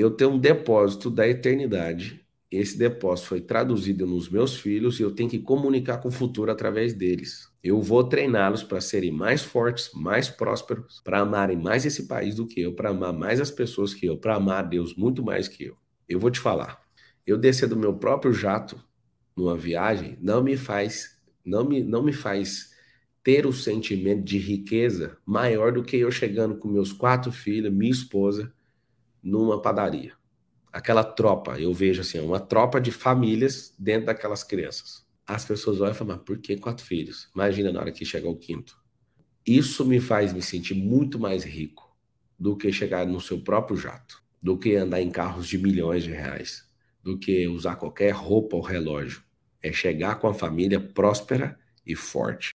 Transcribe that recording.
eu tenho um depósito da eternidade. Esse depósito foi traduzido nos meus filhos e eu tenho que comunicar com o futuro através deles. Eu vou treiná-los para serem mais fortes, mais prósperos, para amarem mais esse país do que eu, para amar mais as pessoas que eu, para amar Deus muito mais que eu. Eu vou te falar. Eu descer do meu próprio jato numa viagem não me faz não me, não me faz ter o sentimento de riqueza maior do que eu chegando com meus quatro filhos, minha esposa, numa padaria. Aquela tropa, eu vejo assim, uma tropa de famílias dentro daquelas crianças. As pessoas olham e falam, mas por que quatro filhos? Imagina na hora que chegar o quinto. Isso me faz me sentir muito mais rico do que chegar no seu próprio jato, do que andar em carros de milhões de reais, do que usar qualquer roupa ou relógio. É chegar com a família próspera e forte.